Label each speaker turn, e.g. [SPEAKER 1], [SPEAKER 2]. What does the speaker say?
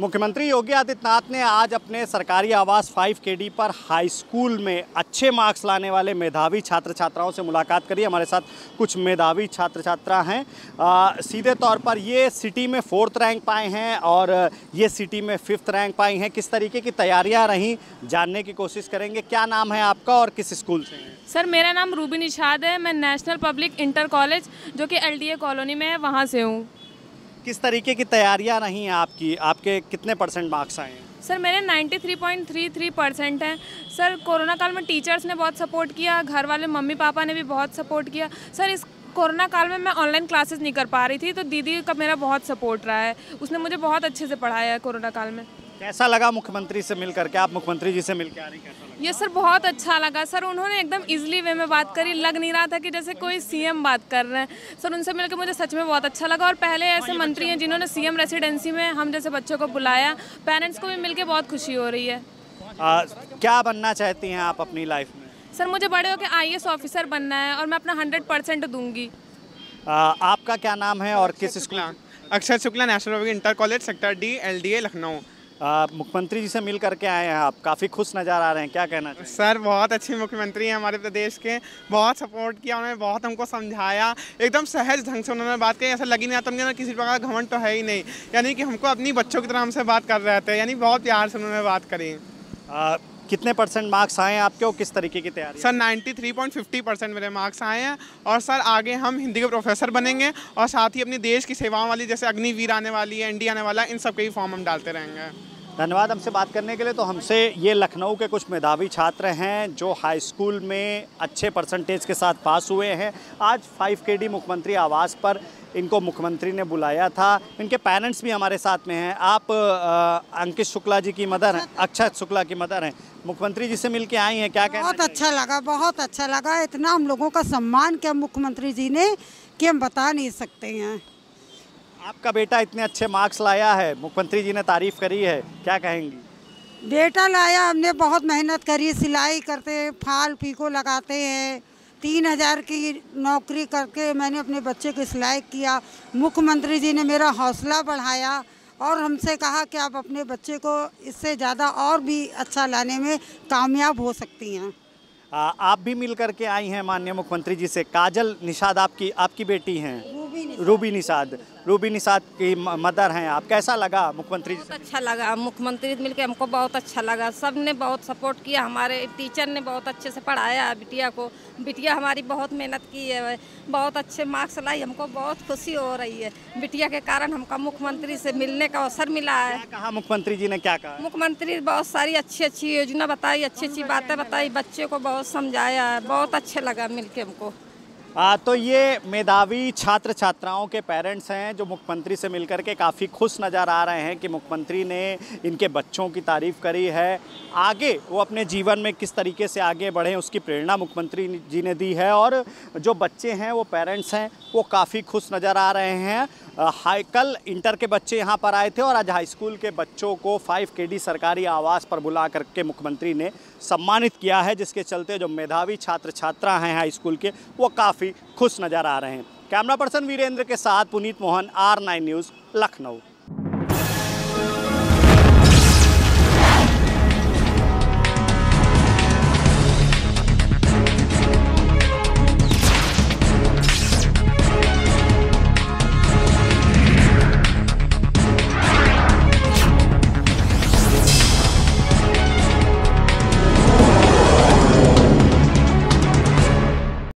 [SPEAKER 1] मुख्यमंत्री योगी आदित्यनाथ ने आज अपने सरकारी आवास 5 केडी पर हाई स्कूल में अच्छे मार्क्स लाने वाले मेधावी छात्र छात्राओं से मुलाकात करी हमारे साथ कुछ मेधावी छात्र छात्रा हैं सीधे तौर पर ये सिटी में फोर्थ रैंक पाए हैं और ये सिटी में फिफ्थ रैंक पाई हैं किस तरीके की तैयारियां रहीं जानने की कोशिश करेंगे क्या नाम है आपका और किस स्कूल से
[SPEAKER 2] सर मेरा नाम रूबी निषाद है मैं नेशनल पब्लिक इंटर कॉलेज जो कि एल कॉलोनी में है वहाँ से हूँ
[SPEAKER 1] किस तरीके की तैयारियां रही हैं आपकी आपके कितने परसेंट मार्क्स आए हैं
[SPEAKER 2] सर मेरे 93.33 परसेंट हैं सर कोरोना काल में टीचर्स ने बहुत सपोर्ट किया घर वाले मम्मी पापा ने भी बहुत सपोर्ट किया सर इस कोरोना काल में मैं ऑनलाइन क्लासेस नहीं कर पा रही थी तो दीदी का मेरा बहुत सपोर्ट रहा है उसने मुझे बहुत अच्छे से पढ़ाया है कोरोना काल में
[SPEAKER 1] कैसा लगा मुख्यमंत्री से मिल करके आप मुख्यमंत्री जी से मिलकर आ रही
[SPEAKER 2] कैसा लगा? ये सर बहुत अच्छा लगा सर उन्होंने एकदम इजली वे में बात करी लग नहीं रहा था कि जैसे कोई सीएम बात कर रहे हैं सर उनसे मिलकर मुझे सच में बहुत अच्छा लगा और पहले हाँ, ऐसे मंत्री हैं जिन्होंने सीएम रेसिडेंसी में हम जैसे बच्चों को बुलाया पेरेंट्स को भी मिल बहुत खुशी हो रही है
[SPEAKER 1] आ, क्या बनना चाहती हैं आप अपनी
[SPEAKER 3] लाइफ में
[SPEAKER 2] सर मुझे बड़े होकर आई ऑफिसर बनना है और मैं अपना हंड्रेड परसेंट दूंगी
[SPEAKER 3] आपका क्या नाम है और किस school Akshar Shukla national inter college sector D L Lucknow मुख्यमंत्री जी से मिल करके आए हैं आप काफ़ी खुश नज़र आ रहे हैं क्या कहना चाहिए सर बहुत अच्छे मुख्यमंत्री हैं हमारे प्रदेश के बहुत सपोर्ट किया उन्होंने बहुत हमको समझाया एकदम सहज ढंग से उन्होंने बात की ऐसा लगी नहीं आता तो उनके किसी प्रकार का घमंड तो है ही नहीं यानी कि हमको अपनी बच्चों की तरह हमसे बात कर रहे थे यानी बहुत प्यार से उन्होंने बात करी कितने परसेंट मार्क्स आए हैं आपके और किस तरीके की तैयारी सर 93.50 परसेंट मेरे मार्क्स आए हैं और सर आगे हम हिंदी के प्रोफेसर बनेंगे और साथ ही अपने देश की सेवाओं वाली जैसे अग्निवीर आने वाली है एनडी आने वाला इन सब के भी फॉर्म हम डालते रहेंगे
[SPEAKER 1] धन्यवाद हमसे बात करने के लिए तो हमसे ये लखनऊ के कुछ मेधावी छात्र हैं जो हाई स्कूल में अच्छे परसेंटेज के साथ पास हुए हैं आज 5 मुख्यमंत्री आवास पर इनको मुख्यमंत्री ने बुलाया था इनके पेरेंट्स भी हमारे साथ में हैं आप अंकित शुक्ला जी की मदर हैं अक्षत शुक्ला की मदर हैं मुख्यमंत्री जी से मिल के आई हैं क्या कहें बहुत
[SPEAKER 4] अच्छा लगा बहुत अच्छा लगा इतना हम लोगों का सम्मान किया मुख्यमंत्री जी ने कि हम
[SPEAKER 1] बता नहीं सकते हैं आपका बेटा इतने अच्छे मार्क्स लाया है मुख्यमंत्री जी ने तारीफ करी है क्या कहेंगी बेटा लाया हमने बहुत मेहनत करी सिलाई करते
[SPEAKER 4] फाल पीको लगाते हैं तीन हज़ार की नौकरी करके मैंने अपने बच्चे को सिलाई किया मुख्यमंत्री जी ने मेरा हौसला बढ़ाया और हमसे कहा कि आप अपने बच्चे को इससे ज़्यादा और भी अच्छा लाने में कामयाब हो सकती हैं
[SPEAKER 1] आप भी मिल के आई हैं माननीय मुख्यमंत्री जी से काजल निषाद आपकी आपकी बेटी हैं रूबी निषाद रूबी निषाद की मदर हैं आप कैसा लगा मुख्यमंत्री बहुत
[SPEAKER 5] अच्छा लगा मुख्यमंत्री मिलकर हमको बहुत अच्छा लगा सब ने बहुत सपोर्ट किया हमारे टीचर ने बहुत अच्छे से पढ़ाया बिटिया को बिटिया हमारी बहुत मेहनत की है बहुत अच्छे मार्क्स लाई हमको बहुत खुशी हो रही है बिटिया के कारण हमको मुख्यमंत्री से मिलने का अवसर मिला है
[SPEAKER 1] कहा मुख्यमंत्री जी ने क्या कहा
[SPEAKER 5] मुख्यमंत्री बहुत सारी अच्छी अच्छी योजना बताई अच्छी अच्छी बातें बताई बच्चे को बहुत समझाया है बहुत अच्छे लगा मिलके हमको
[SPEAKER 1] आ, तो ये मेधावी छात्र छात्राओं के पेरेंट्स हैं जो मुख्यमंत्री से मिलकर के काफ़ी खुश नज़र आ रहे हैं कि मुख्यमंत्री ने इनके बच्चों की तारीफ़ करी है आगे वो अपने जीवन में किस तरीके से आगे बढ़ें उसकी प्रेरणा मुख्यमंत्री जी ने दी है और जो बच्चे हैं वो पेरेंट्स हैं वो काफ़ी खुश नज़र आ रहे हैं हाई कल इंटर के बच्चे यहाँ पर आए थे और आज हाई स्कूल के बच्चों को 5 डी सरकारी आवास पर बुला करके मुख्यमंत्री ने सम्मानित किया है जिसके चलते जो मेधावी छात्र छात्रा हैं हाई स्कूल के वो काफ़ी खुश नज़र आ रहे हैं कैमरा पर्सन वीरेंद्र के साथ Puneet Mohan R nine news Lucknow